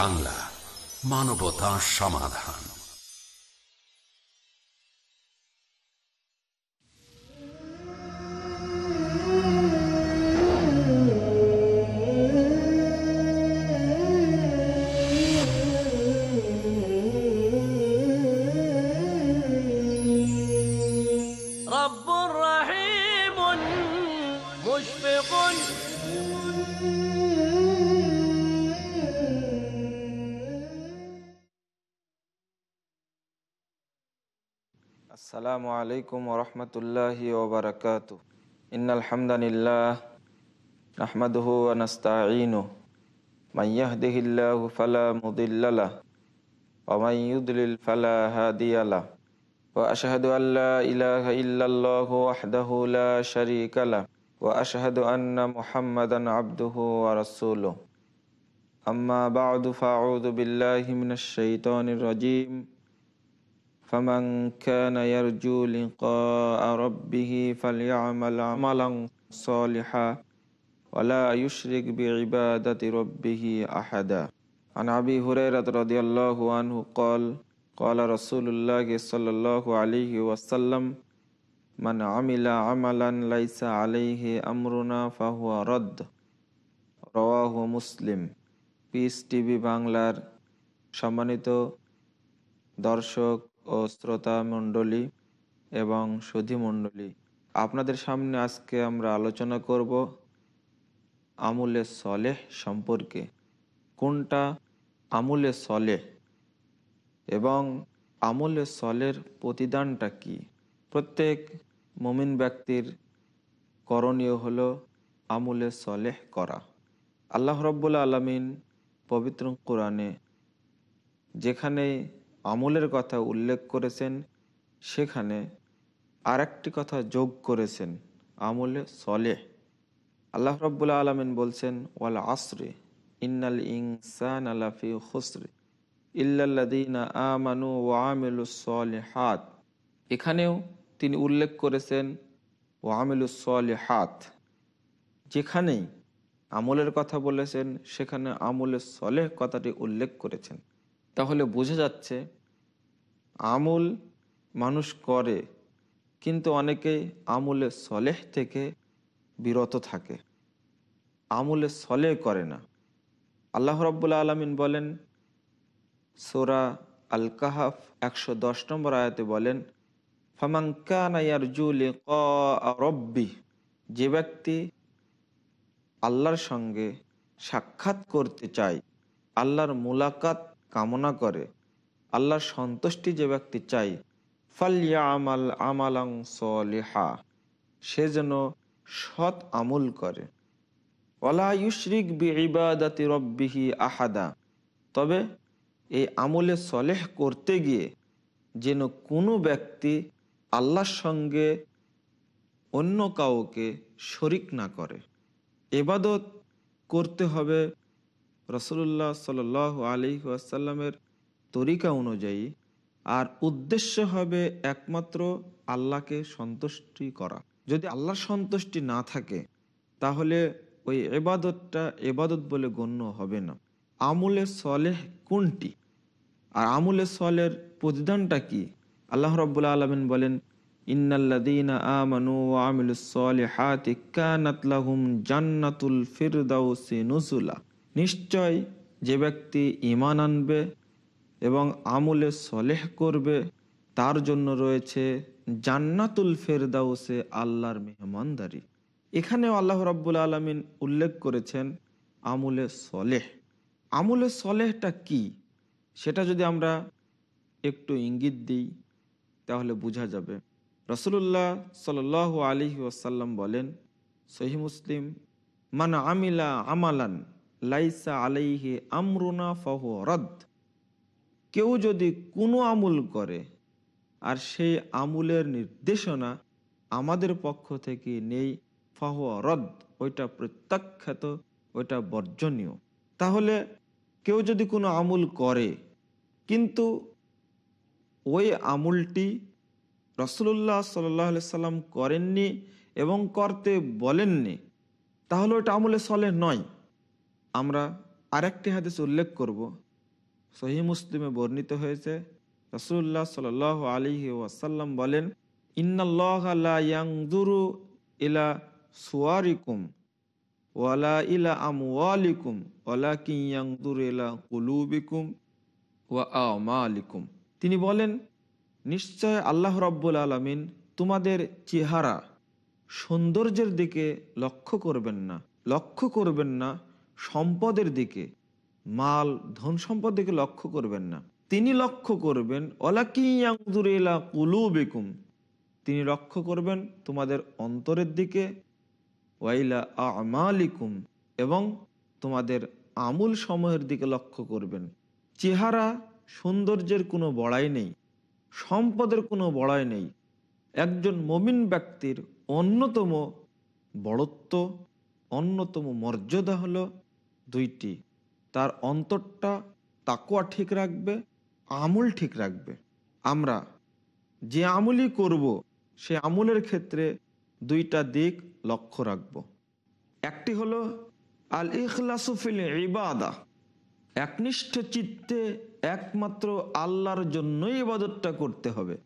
বাংলা মানবতা সমাধান আসসালামু আলাইকুম ওরহমতুল্লাহি ওবরাকাত ইন্নালহামদানিল্লাহ নাহমাদহু আনাস্তাইনু মাইয়াহদিহিল্লাহু ফালা মুদিল্লালাহ ومن يضلل فلا هادي له وأشهد أن لا إله إلا الله وحده لا شريك له وأشهد أن محمدا عبده ورسوله أما بعد فأعوذ بالله من الشيطان الرجيم فمن كان يرجو لقاء ربه فليعمل عملا صالحا ولا يشرك بعبادة ربه أحدا عن أبي هريرة رضي الله عنه قال قال رسول الله صلى الله عليه وسلم من عمل عملا ليس عليه أمرنا فهو رد مسلم بيس تي بي بانجلار شمانيتو দর্শক ও মণ্ডলী এবং সুধীমণ্ডলী আপনাদের সামনে আজকে আমরা আলোচনা করব আমুলে সলেহ সম্পর্কে কোনটা আমুলে সলেহ এবং আমুলে সলের প্রতিদানটা কি প্রত্যেক মমিন ব্যক্তির করণীয় হল আমুলে সলেহ করা আল্লাহ রব্বুল আলমিন পবিত্র কোরআনে যেখানেই আমলের কথা উল্লেখ করেছেন সেখানে আরেকটি কথা যোগ করেছেন আমলে সলেহ আল্লাহ রব্বুল আলমিন বলছেন ওয়াল আসরে ইন্নাল ইনসান আলাফি হসরে আমানু হাত এখানেও তিনি উল্লেখ করেছেন ওয়ামিলুসলে হাত যেখানেই আমলের কথা বলেছেন সেখানে আমলে সলেহ কথাটি উল্লেখ করেছেন তাহলে বোঝা যাচ্ছে আমুল মানুষ করে কিন্তু অনেকে আমলে সলেহ থেকে বিরত থাকে আমলে সলে করে না আল্লাহ রব্বুল আলমিন বলেন সোরা আল কাহাফ একশো দশ নম্বর আয়াতে বলেন ফামাঙ্কানাইয়ারজুল রব্বি যে ব্যক্তি আল্লাহর সঙ্গে সাক্ষাৎ করতে চায় আল্লাহর মোলাকাত কামনা করে আল্লাহর সন্তুষ্টি যে ব্যক্তি চাই ফালিয়া আমাল আমালাং সলিহা সে যেন সৎ আমুল করে ওলা ইউশরিক বি ইবাদাতি রব্বিহি আহাদা তবে এই আমলে সলেহ করতে গিয়ে যেন কোনো ব্যক্তি আল্লাহর সঙ্গে অন্য কাউকে শরিক না করে এবাদত করতে হবে রসুল্লাহ সাল আলী আসাল্লামের তরিকা অনুযায়ী আর উদ্দেশ্য হবে একমাত্র আল্লাহকে সন্তুষ্টি করা যদি আল্লাহ সন্তুষ্টি না থাকে তাহলে ওই এবাদতটা এবাদত বলে গণ্য হবে না আমুলে সলেহ কোনটি আর আমুলে সলের প্রতিদানটা কি আল্লাহ রব্বুল্লা আলমিন বলেন ইন্নাল্লাদিনা আমানু আমিলুস জান্নাতুল ফিরদাউসি নুজুলা নিশ্চয় যে ব্যক্তি ইমান আনবে এবং আমলে সলেহ করবে তার জন্য রয়েছে জান্নাতুল ফেরদাউসে আল্লাহর মেহমানদারি এখানেও আল্লাহ রাব্বুল আলমিন উল্লেখ করেছেন আমুলে সলেহ আমুলে সলেহটা কি সেটা যদি আমরা একটু ইঙ্গিত দিই তাহলে বোঝা যাবে রসুল্লাহ সাল আলী ওয়াসাল্লাম বলেন সহি মুসলিম মানে আমিলা আমালান লাইসা আলাইহে আমরুনা ফহ রদ কেউ যদি কোনো আমুল করে আর সেই আমুলের নির্দেশনা আমাদের পক্ষ থেকে নেই ফহ রদ ওইটা প্রত্যাখ্যাত ওইটা বর্জনীয় তাহলে কেউ যদি কোনো আমুল করে কিন্তু ওই আমুলটি রসুল্লাহ সাল্লি সাল্লাম করেননি এবং করতে বলেননি তাহলে ওটা আমলে সলে নয় আমরা আরেকটি হাদিস উল্লেখ করব সহি মুসলিমে বর্ণিত হয়েছে রসুল্লাহ সাল আলী ওয়াসাল্লাম বলেন ইন্নাল্লাহরু ইলা সুয়ারিকুম ওয়ালা ইলা আমিকুম ওয়ালা কিংদুর ইলা কুলুবিকুম ওয়া আমালিকুম তিনি বলেন নিশ্চয় আল্লাহ রব্বুল আলমিন তোমাদের চেহারা সৌন্দর্যের দিকে লক্ষ্য করবেন না লক্ষ্য করবেন না সম্পদের দিকে মাল ধন সম্পদ দিকে লক্ষ্য করবেন না তিনি লক্ষ্য করবেন বেকুম তিনি লক্ষ্য করবেন তোমাদের অন্তরের দিকে ওয়াইলা আমালিকুম এবং তোমাদের আমুল সময়ের দিকে লক্ষ্য করবেন চেহারা সৌন্দর্যের কোনো বড়াই নেই সম্পদের কোনো বড়াই নেই একজন মমিন ব্যক্তির অন্যতম বড়ত্ব অন্যতম মর্যাদা হলো দুইটি তার অন্তরটা তাকুয়া ঠিক রাখবে আমুল ঠিক রাখবে আমরা যে আমুলই করব সে আমুলের ক্ষেত্রে দুইটা দিক লক্ষ্য রাখব একটি হলো আল ইখলাসুফিল ইবাদা একনিষ্ঠ চিত্তে একমাত্র আল্লাহর জন্যই ইবাদতটা করতে হবে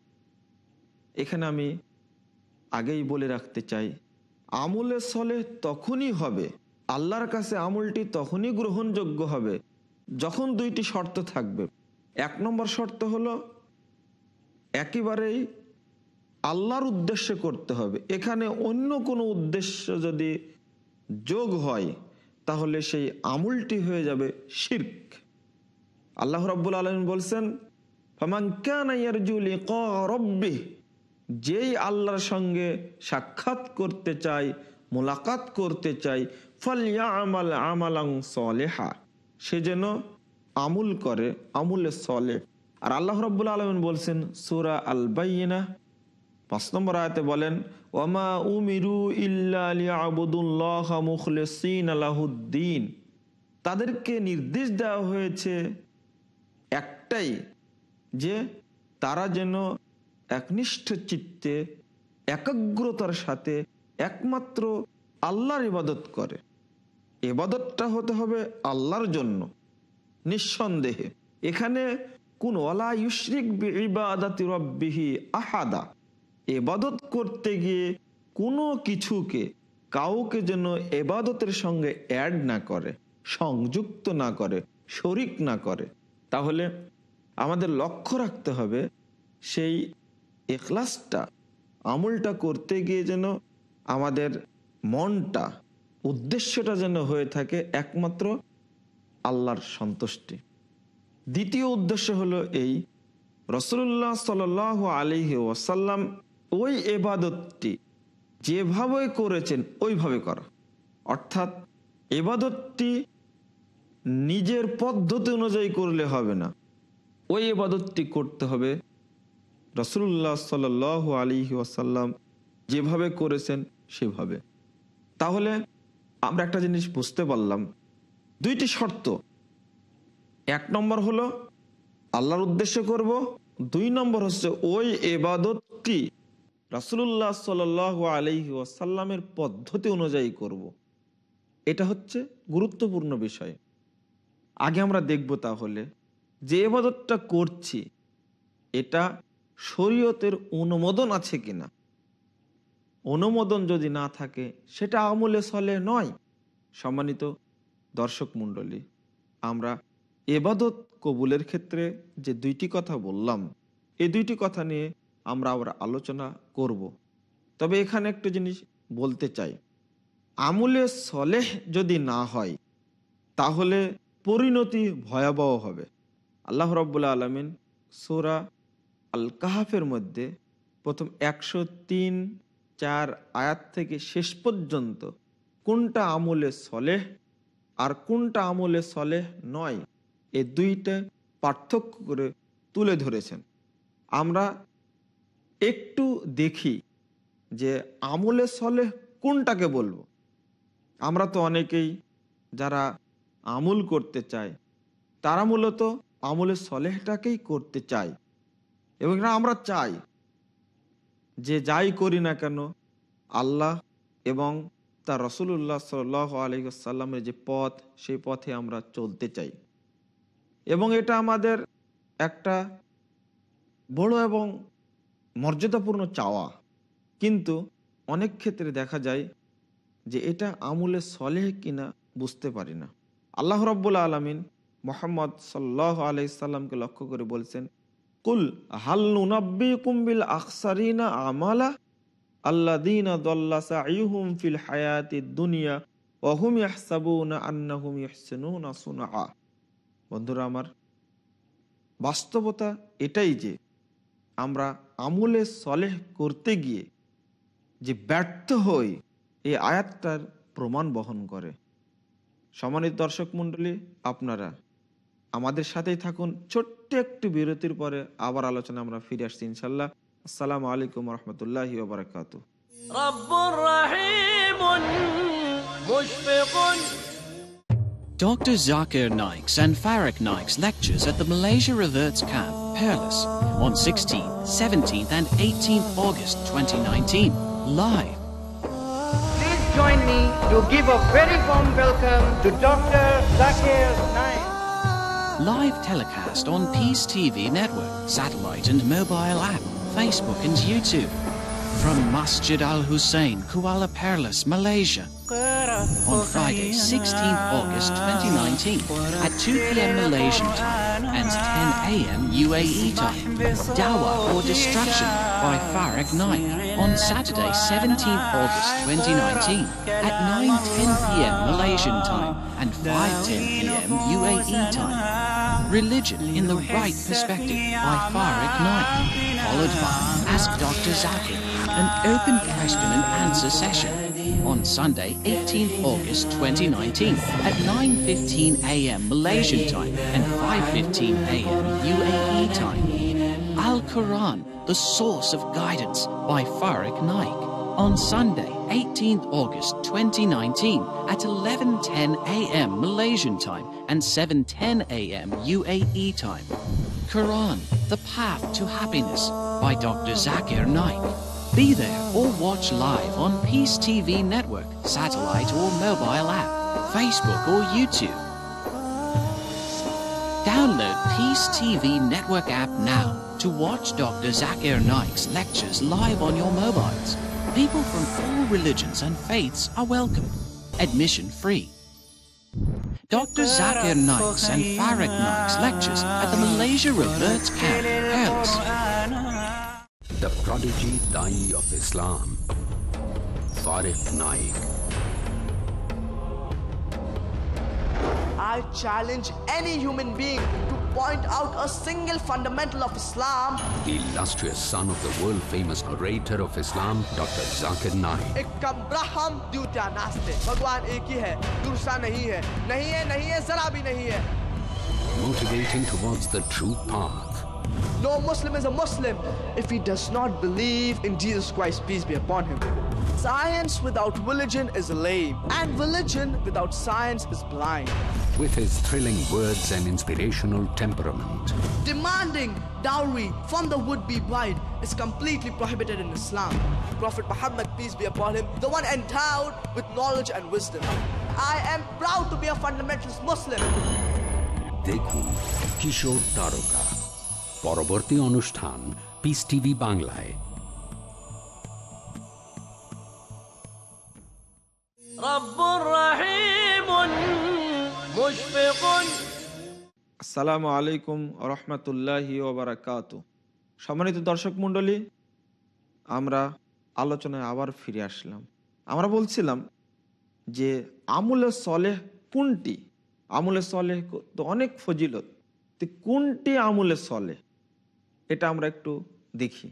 এখানে আমি আগেই বলে রাখতে চাই আমুলে সলে তখনই হবে আল্লাহর কাছে আমলটি তখনই গ্রহণযোগ্য হবে যখন দুইটি শর্ত থাকবে এক নম্বর শর্ত হলো একেবারেই আল্লাহর উদ্দেশ্যে করতে হবে এখানে অন্য কোনো উদ্দেশ্য যদি যোগ হয় তাহলে সেই আমুলটি হয়ে যাবে শির্ক আল্লাহ রব্বুল আলম বলছেন রব্বি যেই আল্লাহর সঙ্গে সাক্ষাৎ করতে চাই মোলাকাত করতে চাই ফলিয়া আমাল আমালাং সলেহা সে যেন আমুল করে আমুলে সলে আর আল্লাহ রব্বুল আলমিন বলছেন সুরা আল বাইনা পাঁচ নম্বর আয়তে বলেন ওমা উমিরু ইবুদুল্লাহ মুখলেসিন আলাহুদ্দিন তাদেরকে নির্দেশ দেওয়া হয়েছে একটাই যে তারা যেন একনিষ্ঠ চিত্তে একাগ্রতার সাথে একমাত্র আল্লাহর ইবাদত করে এবাদতটা হতে হবে আল্লাহর জন্য নিঃসন্দেহে এখানে কোন ওলা ইবাদাতি রব্বিহি আহাদা এবাদত করতে গিয়ে কোনো কিছুকে কাউকে যেন এবাদতের সঙ্গে অ্যাড না করে সংযুক্ত না করে শরিক না করে তাহলে আমাদের লক্ষ্য রাখতে হবে সেই এখলাসটা আমলটা করতে গিয়ে যেন আমাদের মনটা উদ্দেশ্যটা যেন হয়ে থাকে একমাত্র আল্লাহর সন্তুষ্টি দ্বিতীয় উদ্দেশ্য হলো এই রসুল্লাহ সাল আলি ওয়াসাল্লাম ওই এবাদতটি যেভাবে করেছেন ওইভাবে করা অর্থাৎ এবাদতটি নিজের পদ্ধতি অনুযায়ী করলে হবে না ওই এবাদতটি করতে হবে রসুল্লাহ সাল আলী ওয়াসাল্লাম যেভাবে করেছেন সেভাবে তাহলে আমরা একটা জিনিস বুঝতে পারলাম দুইটি শর্ত এক নম্বর হলো আল্লাহর উদ্দেশ্য করব দুই নম্বর হচ্ছে ওই এবাদতটি রাসুলুল্লাহ সাল আলহি আসাল্লামের পদ্ধতি অনুযায়ী করব। এটা হচ্ছে গুরুত্বপূর্ণ বিষয় আগে আমরা দেখব তাহলে যে এবাদতটা করছি এটা শরীয়তের অনুমোদন আছে কিনা অনুমোদন যদি না থাকে সেটা আমলে সলে নয় সম্মানিত দর্শক মণ্ডলী আমরা এবাদত কবুলের ক্ষেত্রে যে দুইটি কথা বললাম এই দুইটি কথা নিয়ে আমরা আবার আলোচনা করব। তবে এখানে একটা জিনিস বলতে চাই আমলে সলেহ যদি না হয় তাহলে পরিণতি ভয়াবহ হবে আল্লাহ রব্বুল্লা আলমিন সোরা আল কাহাফের মধ্যে প্রথম একশো তিন চার আয়াত থেকে শেষ পর্যন্ত কোনটা আমলে সলেহ আর কোনটা আমলে সলেহ নয় এ দুইটা পার্থক্য করে তুলে ধরেছেন আমরা একটু দেখি যে আমলে সলেহ কোনটাকে বলবো আমরা তো অনেকেই যারা আমুল করতে চায় তারা মূলত আমলে সলেহটাকেই করতে চায় এবং আমরা চাই যে যাই করি না কেন আল্লাহ এবং তার রসুল্লাহ সাল আলহিসাল্লামের যে পথ সেই পথে আমরা চলতে চাই এবং এটা আমাদের একটা বড় এবং মর্যাদাপূর্ণ চাওয়া কিন্তু অনেক ক্ষেত্রে দেখা যায় যে এটা আমুলে সলেহ কিনা বুঝতে পারি না আল্লাহ রব্বুল আলমিন মোহাম্মদ সাল্লাহ আলাইসাল্লামকে লক্ষ্য করে বলছেন কুল হাল্লুনাব্বি কুম্বিল আকসারিনা আমালা আল্লা দিন দল্লা সাইহুম ফিল হায়াতি দুনিয়া অহুম ইয়াহসাবুনা আন্নাহুম ইয়াহসিনুনা সুনা বন্ধুরা আমার বাস্তবতা এটাই যে আমরা আমলে সলেহ করতে গিয়ে যে ব্যর্থ হই এই আয়াতটার প্রমাণ বহন করে সম্মানিত দর্শক মণ্ডলী আপনারা আমাদের সাথেই থাকুন ছোট্ট একটু বিরতির পরে আবার আলোচনা আমরা ফিরে আসছি ইনশাল্লাহ আসসালাম আলাইকুম রহমতুল্লাহ বারকাত Dr. Zakir Naik's and Farak Naik's lectures at the Malaysia Reverts Camp, Perlis, on 16th, 17th, and 18th August 2019, live. Please join me to give a very warm welcome to Dr. Zakir Naik. Live telecast on Peace TV network, satellite and mobile app, Facebook and YouTube. From Masjid Al Hussein, Kuala Perlis, Malaysia. On Friday, 16th August 2019 at 2 p.m. Malaysian time and 10 a.m. UAE time. Dawa or Destruction by Farag Naik on Saturday, 17th August 2019 at 9.10 p.m. Malaysian time and 5.10 p.m. UAE time religion in the right perspective by Farik Naim, followed by Ask Dr. Zakir, an open question and answer session on Sunday, 18 August 2019 at 9.15 a.m. Malaysian time and 5.15 a.m. UAE time. Al-Quran, the source of guidance by Farik Naik on Sunday, 18th August 2019 at 11:10 a.m. Malaysian time and 7:10 a.m. UAE time. Quran: The Path to Happiness by Dr. Zakir Naik. Be there or watch live on Peace TV network, satellite or mobile app, Facebook or YouTube. Download Peace TV network app now to watch Dr. Zakir Naik's lectures live on your mobiles. People from all religions and faiths are welcome, admission free. Dr. Zakir Naik's and Farid Naik's lectures at the Malaysia Reverts Camp, The Prodigy Dai of Islam, Farid Naik. I challenge any human being to point out a single fundamental of Islam. The illustrious son of the world-famous orator of Islam, Dr. Zakir Naik. Ikkam braham dutya naste. Bhagwan ek hi hai, dursa nahi hai. Nahi hai, nahi hai, zara bhi nahi hai. Motivating towards the true path. No Muslim is a Muslim if he does not believe in Jesus Christ, peace be upon him. Science without religion is lame, and religion without science is blind with his thrilling words and inspirational temperament. Demanding dowry from the would-be bride is completely prohibited in Islam. Prophet Muhammad, peace be upon him, the one endowed with knowledge and wisdom. I am proud to be a fundamentalist Muslim. দেখুন কিশোর তারকা পরবর্তী অনুষ্ঠান piece TV বাংলায় আসসালামু আলাইকুম রহমতুল্লাহ ওবরাকাত সম্মানিত দর্শক মন্ডলী আমরা আলোচনায় আবার ফিরে আসলাম আমরা বলছিলাম যে আমুলে সলেহ কোনটি আমুলে সলেহ তো অনেক ফজিলত তো কোনটি আমুলে সলেহ এটা আমরা একটু দেখি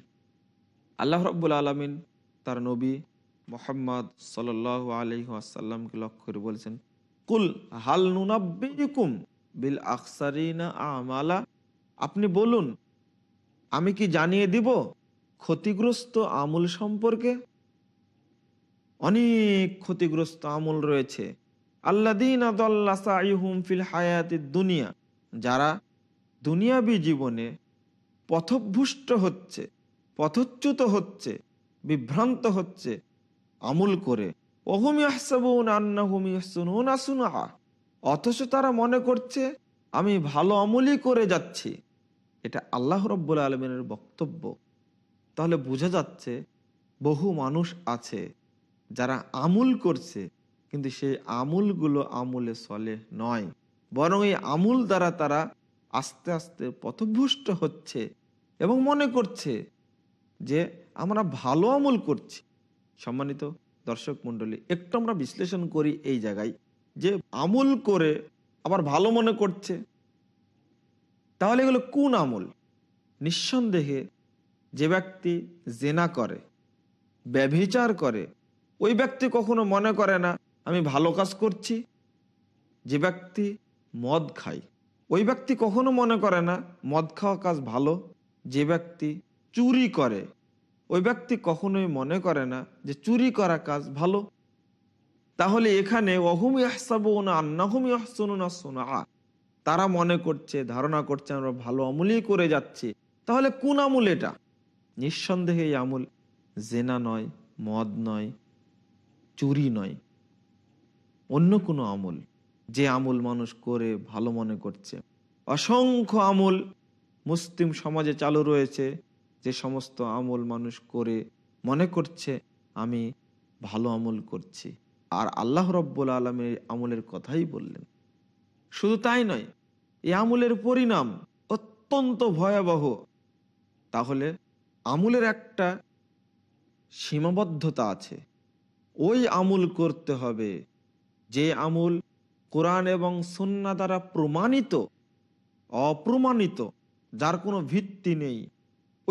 আল্লাহ রব্বুল আলমিন তার নবী মোহাম্মদ সাল আলহ আসাল্লামকে লক্ষ্য করে বলছেন কুল হাল নুনাব্বিকুম বিল আমালা আপনি বলুন আমি কি জানিয়ে দিব ক্ষতিগ্রস্ত আমুল সম্পর্কে অনেক ক্ষতিগ্রস্ত আমল রয়েছে আল্লাদিন আদল্লাহুম ফিল হায়াতি দুনিয়া যারা দুনিয়াবি জীবনে পথভুষ্ট হচ্ছে পথচ্যুত হচ্ছে বিভ্রান্ত হচ্ছে আমল করে অথচ তারা মনে করছে আমি ভালো আমলই করে যাচ্ছি এটা আল্লাহ রব্বুল আলমিনের বক্তব্য তাহলে বোঝা যাচ্ছে বহু মানুষ আছে যারা আমুল করছে কিন্তু সেই আমুলগুলো আমুলে চলে নয় বরং এই আমুল দ্বারা তারা আস্তে আস্তে পথভ্রষ্ট হচ্ছে এবং মনে করছে যে আমরা ভালো আমল করছি সম্মানিত দর্শক মন্ডলী একটু আমরা বিশ্লেষণ করি এই জায়গায় যে আমুল করে আবার ভালো মনে করছে তাহলে এগুলো কোন আমল নিঃসন্দেহে যে ব্যক্তি জেনা করে ব্যভিচার করে ওই ব্যক্তি কখনো মনে করে না আমি ভালো কাজ করছি যে ব্যক্তি মদ খায় ওই ব্যক্তি কখনো মনে করে না মদ খাওয়া কাজ ভালো যে ব্যক্তি চুরি করে ওই ব্যক্তি কখনোই মনে করে না যে চুরি করা কাজ ভালো তাহলে এখানে অহুম ইয়াহসাবুন আন্নাহুম তারা মনে করছে ধারণা করছে আমরা ভালো আমলই করে যাচ্ছি তাহলে কোন আমুল এটা নিঃসন্দেহে এই আমুল জেনা নয় মদ নয় চুরি নয় অন্য কোনো আমুল যে আমুল মানুষ করে ভালো মনে করছে অসংখ্য আমুল মুসলিম সমাজে চালু রয়েছে যে সমস্ত আমল মানুষ করে মনে করছে আমি ভালো আমল করছি আর আল্লাহ রব্বুল আলমের আমলের কথাই বললেন শুধু তাই নয় এই আমলের পরিণাম অত্যন্ত ভয়াবহ তাহলে আমলের একটা সীমাবদ্ধতা আছে ওই আমল করতে হবে যে আমল কোরআন এবং সন্না দ্বারা প্রমাণিত অপ্রমাণিত যার কোনো ভিত্তি নেই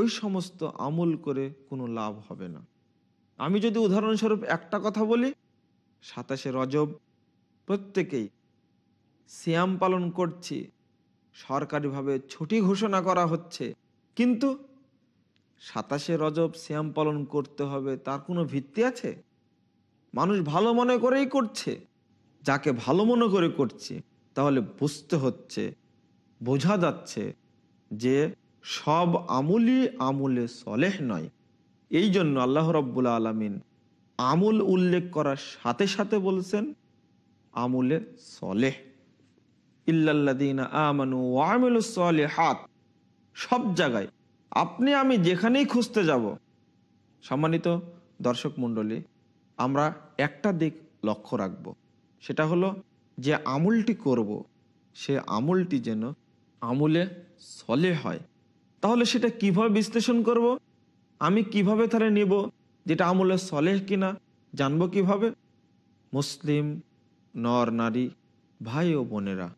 ওই সমস্ত আমল করে কোনো লাভ হবে না আমি যদি উদাহরণস্বরূপ একটা কথা বলি সাতাশে রজব প্রত্যেকেই শ্যাম পালন করছি সরকারিভাবে ছুটি ঘোষণা করা হচ্ছে কিন্তু সাতাশে রজব শ্যাম পালন করতে হবে তার কোনো ভিত্তি আছে মানুষ ভালো মনে করেই করছে যাকে ভালো মনে করে করছে তাহলে বুঝতে হচ্ছে বোঝা যাচ্ছে যে সব আমলই আমুলে সলেহ নয় এই জন্য আল্লাহ রব্বুল আলমিন আমুল উল্লেখ করার সাথে সাথে বলছেন আমুলে সলেহ ইল্লাল্লাদিনা আমানু ওয়ামিল সব জায়গায় আপনি আমি যেখানেই খুঁজতে যাব সম্মানিত দর্শক মন্ডলী আমরা একটা দিক লক্ষ্য রাখব সেটা হলো যে আমুলটি করব সে আমুলটি যেন আমুলে সলে হয় তাহলে সেটা কিভাবে বিশ্লেষণ করব। আমি কিভাবে তাহলে নিব যেটা আমলে সলেহ কিনা জানবো কিভাবে মুসলিম নর নারী ভাই ও বোনেরা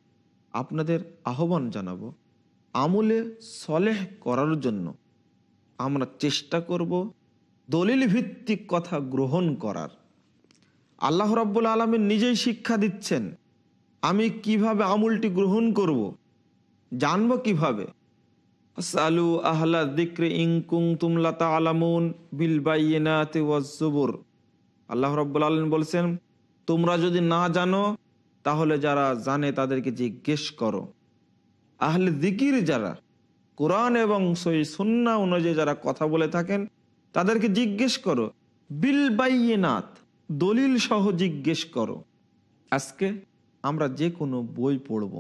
আপনাদের আহ্বান জানাবো আমলে সলেহ করার জন্য আমরা চেষ্টা করব দলিল ভিত্তিক কথা গ্রহণ করার আল্লাহ রাবুল আলমের নিজেই শিক্ষা দিচ্ছেন আমি কিভাবে আমুলটি গ্রহণ করব জানব কিভাবে। সালু আহলা দিক্রে ইংকুং আলামুন বিল বাইনাতে ওয়াজুবুর আল্লাহ রব্বুল আলম বলছেন তোমরা যদি না জানো তাহলে যারা জানে তাদেরকে জিজ্ঞেস করো আহলে দিকির যারা কোরআন এবং সই সুন্না অনুযায়ী যারা কথা বলে থাকেন তাদেরকে জিজ্ঞেস করো বিল বাইনাত দলিল সহ জিজ্ঞেস করো আজকে আমরা যে কোনো বই পড়ব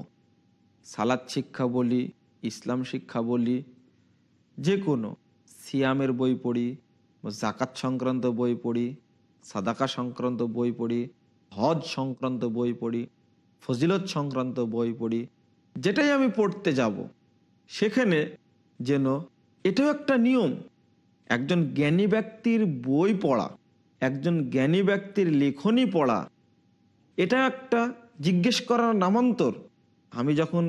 সালাদ শিক্ষা বলি ইসলাম শিক্ষা বলি যে কোনো সিয়ামের বই পড়ি জাকাত সংক্রান্ত বই পড়ি সাদাকা সংক্রান্ত বই পড়ি হজ সংক্রান্ত বই পড়ি ফজিলত সংক্রান্ত বই পড়ি যেটাই আমি পড়তে যাব সেখানে যেন এটাও একটা নিয়ম একজন জ্ঞানী ব্যক্তির বই পড়া একজন জ্ঞানী ব্যক্তির লেখনী পড়া এটা একটা জিজ্ঞেস করার নামান্তর আমি যখন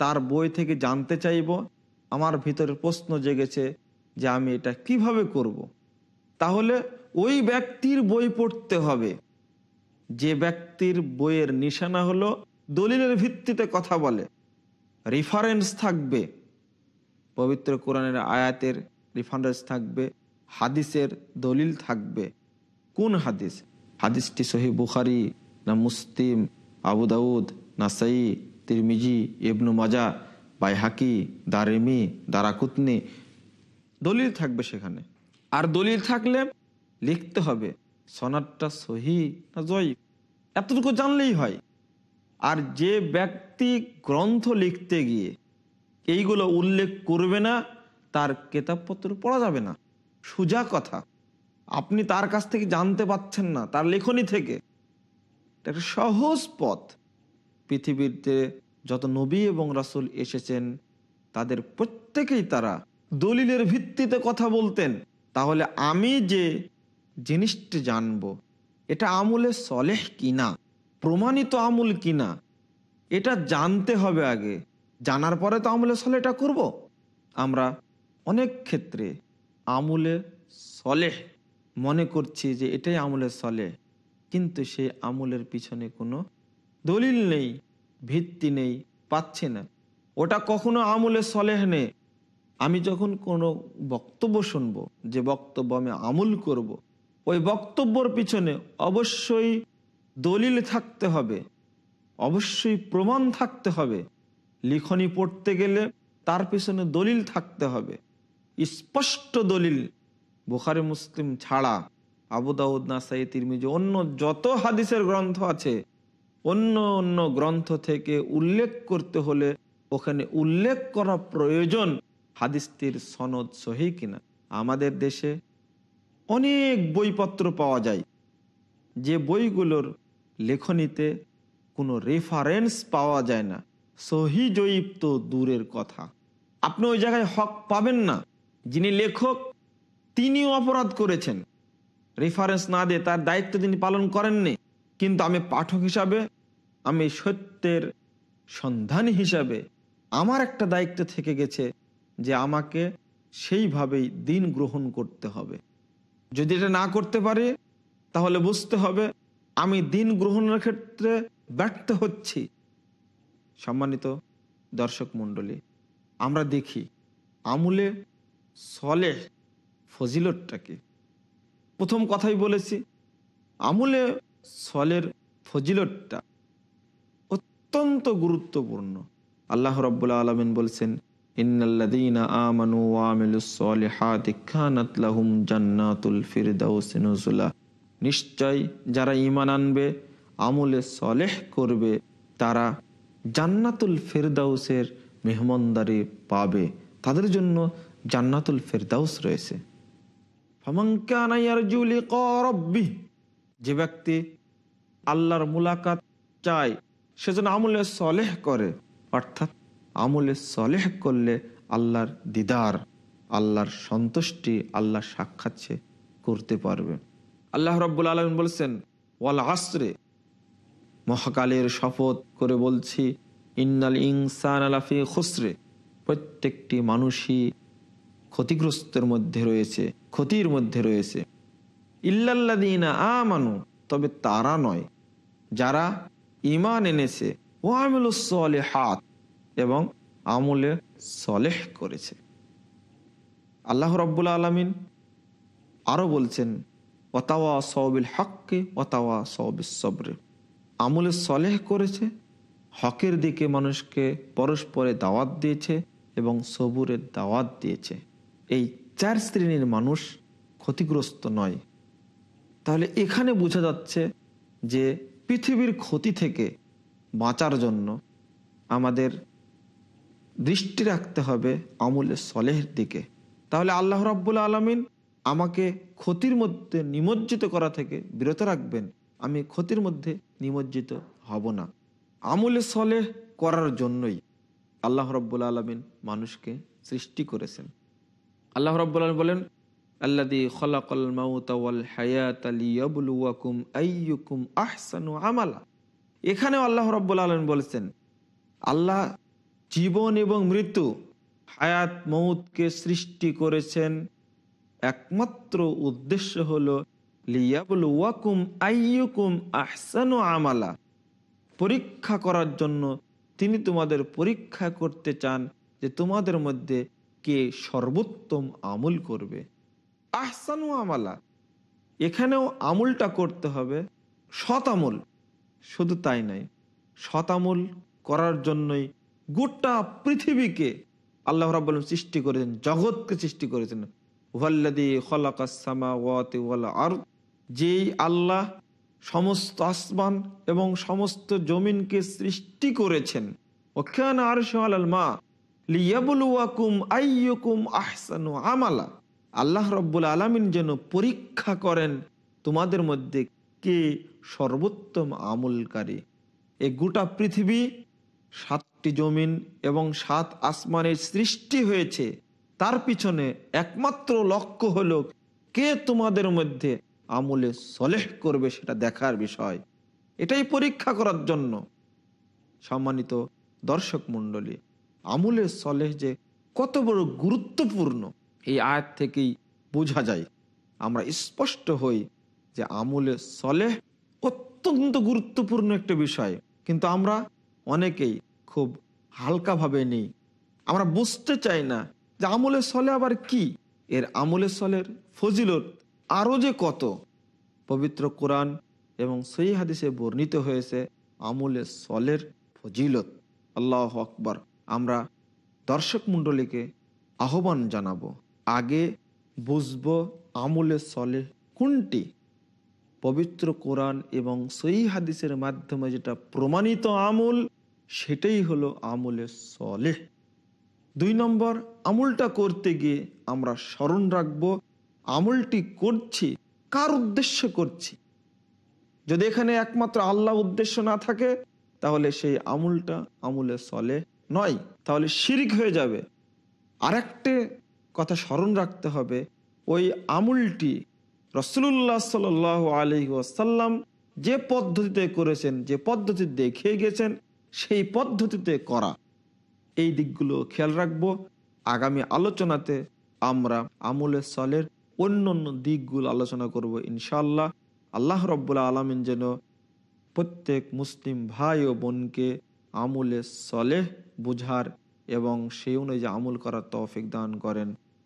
তার বই থেকে জানতে চাইব আমার ভিতরে প্রশ্ন জেগেছে যে আমি এটা কিভাবে করব। তাহলে ওই ব্যক্তির বই পড়তে হবে যে ব্যক্তির বইয়ের নিশানা হলো দলিলের ভিত্তিতে কথা বলে রেফারেন্স থাকবে পবিত্র কোরআনের আয়াতের রেফারেন্স থাকবে হাদিসের দলিল থাকবে কোন হাদিস হাদিসটি সহি বুখারি না মুসলিম আবুদাউদ সাই তিরমিজি ইবনু মাজা বাইহাকি দারেমি দারাকুতনি দলিল থাকবে সেখানে আর দলিল থাকলে লিখতে হবে সনাদটা সহি না জয় এতটুকু জানলেই হয় আর যে ব্যক্তি গ্রন্থ লিখতে গিয়ে এইগুলো উল্লেখ করবে না তার কেতাবপত্র পড়া যাবে না সোজা কথা আপনি তার কাছ থেকে জানতে পাচ্ছেন না তার লেখনী থেকে একটা সহজ পথ পৃথিবীতে যত নবী এবং রাসুল এসেছেন তাদের প্রত্যেকেই তারা দলিলের ভিত্তিতে কথা বলতেন তাহলে আমি যে জিনিসটি জানব এটা আমলে সলেহ কিনা প্রমাণিত আমুল কিনা এটা জানতে হবে আগে জানার পরে তো আমলে এটা করব। আমরা অনেক ক্ষেত্রে আমুলে সলেহ মনে করছি যে এটাই আমলে সলেহ কিন্তু সে আমলের পিছনে কোনো দলিল নেই ভিত্তি নেই পাচ্ছে না ওটা কখনো আমলে সলেহ নেই আমি যখন কোনো বক্তব্য শুনবো যে বক্তব্য আমি আমুল করব। ওই বক্তব্যর পিছনে অবশ্যই দলিল থাকতে হবে অবশ্যই প্রমাণ থাকতে হবে লিখনি পড়তে গেলে তার পিছনে দলিল থাকতে হবে স্পষ্ট দলিল বুখারে মুসলিম ছাড়া আবুদাউদ নাসাই তিরমিজি অন্য যত হাদিসের গ্রন্থ আছে অন্য অন্য গ্রন্থ থেকে উল্লেখ করতে হলে ওখানে উল্লেখ করা প্রয়োজন হাদিস্তির সনদ সহি কিনা আমাদের দেশে অনেক বইপত্র পাওয়া যায় যে বইগুলোর লেখনীতে কোনো রেফারেন্স পাওয়া যায় না সহি জয়ীব তো দূরের কথা আপনি ওই জায়গায় হক পাবেন না যিনি লেখক তিনিও অপরাধ করেছেন রেফারেন্স না দিয়ে তার দায়িত্ব তিনি পালন করেননি কিন্তু আমি পাঠক হিসাবে আমি সত্যের সন্ধানী হিসাবে আমার একটা দায়িত্ব থেকে গেছে যে আমাকে সেইভাবেই দিন গ্রহণ করতে হবে যদি এটা না করতে পারি তাহলে বুঝতে হবে আমি দিন গ্রহণের ক্ষেত্রে ব্যর্থ হচ্ছি সম্মানিত দর্শক মণ্ডলী আমরা দেখি আমুলে সলে ফজিলতটাকে প্রথম কথাই বলেছি আমুলে সলের ফজিলতটা অত্যন্ত গুরুত্বপূর্ণ আল্লাহ রব্বুল্লা আলমিন বলছেন নিশ্চয় যারা আনবে আমলে সলেহ করবে তারা জান্নাতুল ফেরদাউসের মেহমানদারি পাবে তাদের জন্য জান্নাতুল ফেরদাউস রয়েছে যে ব্যক্তি আল্লাহর মুলাকাত চায় সেজন্য আমলে সলেহ করে অর্থাৎ আমলে সলেহ করলে আল্লাহর দিদার আল্লাহর সন্তুষ্টি আল্লাহ সাক্ষাৎ করতে পারবে আল্লাহ রব্বুল আলম বলছেন ওয়াল আশ্রে মহাকালের শপথ করে বলছি ইন্নাল ইনসান আলাফি খুসরে প্রত্যেকটি মানুষই ক্ষতিগ্রস্তের মধ্যে রয়েছে ক্ষতির মধ্যে রয়েছে ইল্লাল্লাদিনা আমানু তবে তারা নয় যারা ইমান এনেছে ও আমল সলে হাত এবং আমলে সলেহ করেছে আল্লাহ রব্বুল আলমিন আরও বলছেন অতাওয়া সবিল হককে অতাওয়া সবিল সবরে আমলে সলেহ করেছে হকের দিকে মানুষকে পরস্পরে দাওয়াত দিয়েছে এবং সবুরের দাওয়াত দিয়েছে এই চার শ্রেণীর মানুষ ক্ষতিগ্রস্ত নয় তাহলে এখানে বোঝা যাচ্ছে যে পৃথিবীর ক্ষতি থেকে বাঁচার জন্য আমাদের দৃষ্টি রাখতে হবে আমলে সলেহের দিকে তাহলে আল্লাহ রাব্বুল আলমিন আমাকে ক্ষতির মধ্যে নিমজ্জিত করা থেকে বিরত রাখবেন আমি ক্ষতির মধ্যে নিমজ্জিত হব না আমলে সলেহ করার জন্যই আল্লাহ রব্বুল আলমিন মানুষকে সৃষ্টি করেছেন আল্লাহ রব্বুল আলম বলেন এখানে আল্লাহ রব্বুল আলম বলেছেন আল্লাহ জীবন এবং মৃত্যু হায়াত মৌতকে সৃষ্টি করেছেন একমাত্র উদ্দেশ্য হলো লিয়াবুল ওয়াকুম আইয়ুকুম আহসানু আমালা পরীক্ষা করার জন্য তিনি তোমাদের পরীক্ষা করতে চান যে তোমাদের মধ্যে কে সর্বোত্তম আমল করবে আহসানু আমালা এখানেও আমুলটা করতে হবে শত আমল শুধু তাই নয় শত আমল করার জন্যই গোটা পৃথিবীকে আল্লাহ রাবুল সৃষ্টি করেছেন জগৎকে সৃষ্টি করেছেন ওয়াল্লাদি খলাকাসমা ওয়াতে আর যেই আল্লাহ সমস্ত আসমান এবং সমস্ত জমিনকে সৃষ্টি করেছেন ওখান আর মা লিয়াবুলুয়াকুম আইয়ুকুম আহসানু আমালা আল্লাহ রব্বুল আলমিন যেন পরীক্ষা করেন তোমাদের মধ্যে কে সর্বোত্তম আমলকারী এ গোটা পৃথিবী সাতটি জমিন এবং সাত আসমানের সৃষ্টি হয়েছে তার পিছনে একমাত্র লক্ষ্য হল কে তোমাদের মধ্যে আমলে সলেহ করবে সেটা দেখার বিষয় এটাই পরীক্ষা করার জন্য সম্মানিত দর্শক মণ্ডলী আমলে সলেহ যে কত বড় গুরুত্বপূর্ণ এই আয়াত থেকেই বোঝা যায় আমরা স্পষ্ট হই যে আমলে সলেহ অত্যন্ত গুরুত্বপূর্ণ একটা বিষয় কিন্তু আমরা অনেকেই খুব হালকাভাবে নেই আমরা বুঝতে চাই না যে আমলে সলে আবার কি এর আমলে সলের ফজিলত আরও যে কত পবিত্র কোরআন এবং সই হাদিসে বর্ণিত হয়েছে আমলে সলের ফজিলত আল্লাহ আকবর আমরা দর্শক মণ্ডলীকে আহ্বান জানাবো আগে বুঝব আমলে সলে কোনটি পবিত্র কোরআন এবং সই হাদিসের মাধ্যমে যেটা প্রমাণিত আমল সেটাই হলো আমলে সলে দুই নম্বর আমলটা করতে গিয়ে আমরা স্মরণ রাখব আমলটি করছি কার উদ্দেশ্য করছি যদি এখানে একমাত্র আল্লাহ উদ্দেশ্য না থাকে তাহলে সেই আমুলটা আমুলে সলে নয় তাহলে শিরিক হয়ে যাবে আরেকটে কথা স্মরণ রাখতে হবে ওই আমুলটি রসুল্লাহ সাল আলহি আসাল্লাম যে পদ্ধতিতে করেছেন যে পদ্ধতি দেখে গেছেন সেই পদ্ধতিতে করা এই দিকগুলো খেয়াল রাখবো আগামী আলোচনাতে আমরা আমুলে সলের অন্য অন্য দিকগুলো আলোচনা করব ইনশাল্লাহ আল্লাহ রব্বুল্লা আলমিন যেন প্রত্যেক মুসলিম ভাই ও বোনকে আমুলে সলেহ বুঝার এবং সেই অনুযায়ী আমুল করার তৌফিক দান করেন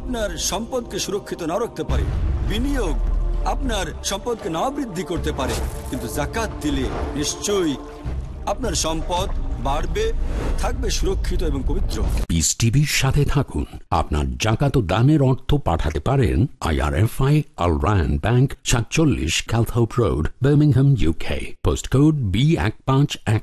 আপনার সম্পদকে সুরক্ষিত না রাখতে পারে বিনিয়োগ আপনার সম্পদকে না বৃদ্ধি করতে পারে কিন্তু জাকাত দিলে নিশ্চয়ই আপনার সম্পদ বাড়বে থাকবে সুরক্ষিত এবং পবিত্র পিস টিভির সাথে থাকুন আপনার জাকাত দানের অর্থ পাঠাতে পারেন আইআরএফআই আল রায়ন ব্যাংক সাতচল্লিশ Calthorpe road Birmingham UK post code B এক পাঁচ এক